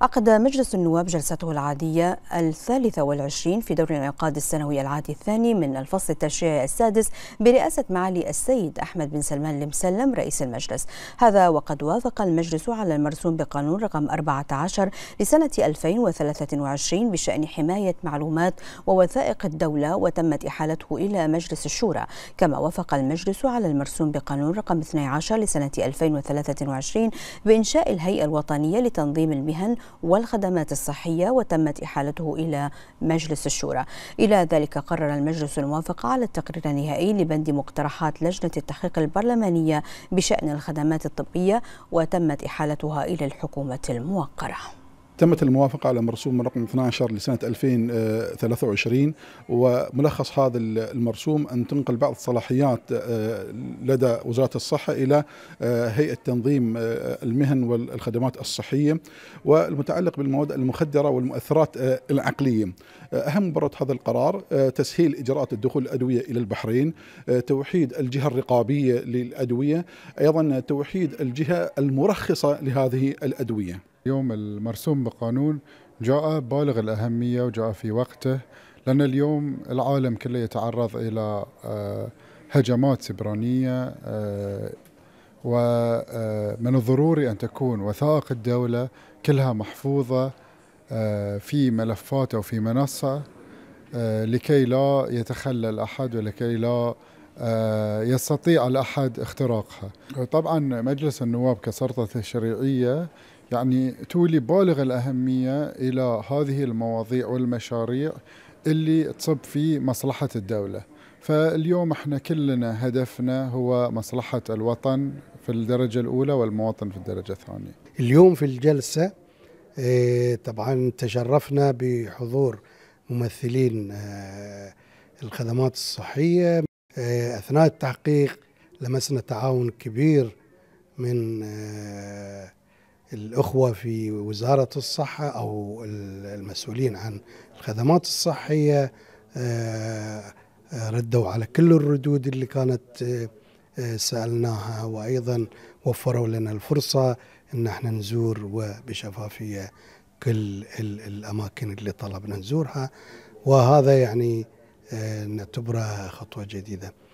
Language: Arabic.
عقد مجلس النواب جلسته العادية الثالثة والعشرين في دور الانعقاد السنوي العادي الثاني من الفصل التشريعي السادس برئاسة معالي السيد أحمد بن سلمان المسلم رئيس المجلس هذا وقد وافق المجلس على المرسوم بقانون رقم 14 لسنة 2023 بشأن حماية معلومات ووثائق الدولة وتمت إحالته إلى مجلس الشورى كما وافق المجلس على المرسوم بقانون رقم 12 لسنة 2023 بإنشاء الهيئة الوطنية لتنظيم المهن والخدمات الصحية وتمت إحالته إلى مجلس الشورى إلى ذلك قرر المجلس الموافقة على التقرير النهائي لبند مقترحات لجنة التحقيق البرلمانية بشأن الخدمات الطبية وتمت إحالتها إلى الحكومة الموقرة تمت الموافقة على مرسوم رقم 12 لسنة 2023 آه، وملخص هذا المرسوم أن تنقل بعض الصلاحيات آه، لدى وزارة الصحة إلى آه، هيئة تنظيم المهن والخدمات الصحية والمتعلق بالمواد المخدرة والمؤثرات العقلية أهم مبررات هذا القرار تسهيل إجراءات الدخول الأدوية إلى البحرين توحيد الجهة الرقابية للأدوية أيضا توحيد الجهة المرخصة لهذه الأدوية اليوم المرسوم بقانون جاء بالغ الأهمية وجاء في وقته لأن اليوم العالم كله يتعرض إلى آه، هجمات سبرانية آه، ومن آه، الضروري أن تكون وثائق الدولة كلها محفوظة في ملفات أو في منصة لكي لا يتخلل أحد ولكي لا يستطيع الأحد اختراقها طبعا مجلس النواب كسلطة شرعية يعني تولي بالغ الأهمية إلى هذه المواضيع والمشاريع اللي تصب في مصلحة الدولة فاليوم احنا كلنا هدفنا هو مصلحة الوطن في الدرجة الأولى والمواطن في الدرجة الثانية اليوم في الجلسة آه، طبعا تشرفنا بحضور ممثلين آه، الخدمات الصحية آه، أثناء التحقيق لمسنا تعاون كبير من الأخوة في وزارة الصحة أو المسؤولين عن الخدمات الصحية آه، آه، ردوا على كل الردود اللي كانت آه، سألناها وأيضا وفروا لنا الفرصة أن احنا نزور وبشفافية كل الأماكن اللي طلبنا نزورها وهذا يعني نعتبره خطوة جديدة